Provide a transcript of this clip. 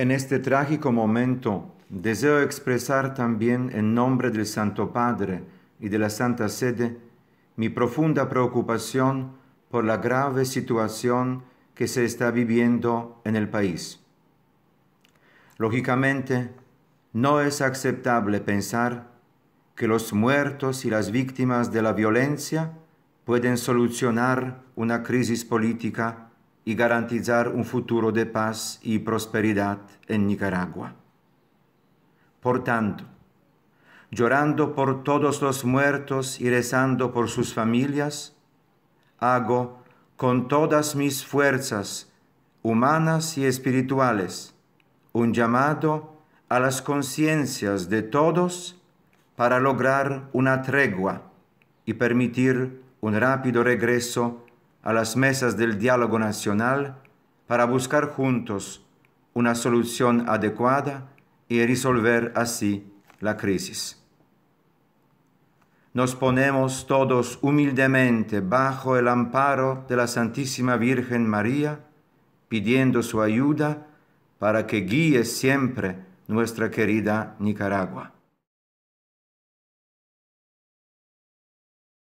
En este trágico momento deseo expresar también en nombre del Santo Padre y de la Santa Sede mi profunda preocupación por la grave situación que se está viviendo en el país. Lógicamente, no es aceptable pensar que los muertos y las víctimas de la violencia pueden solucionar una crisis política garantizar un futuro de paz y prosperidad en Nicaragua. Por tanto, llorando por todos los muertos y rezando por sus familias, hago con todas mis fuerzas humanas y espirituales un llamado a las conciencias de todos para lograr una tregua y permitir un rápido regreso a las mesas del diálogo nacional para buscar juntos una solución adecuada y resolver así la crisis. Nos ponemos todos humildemente bajo el amparo de la Santísima Virgen María, pidiendo su ayuda para que guíe siempre nuestra querida Nicaragua.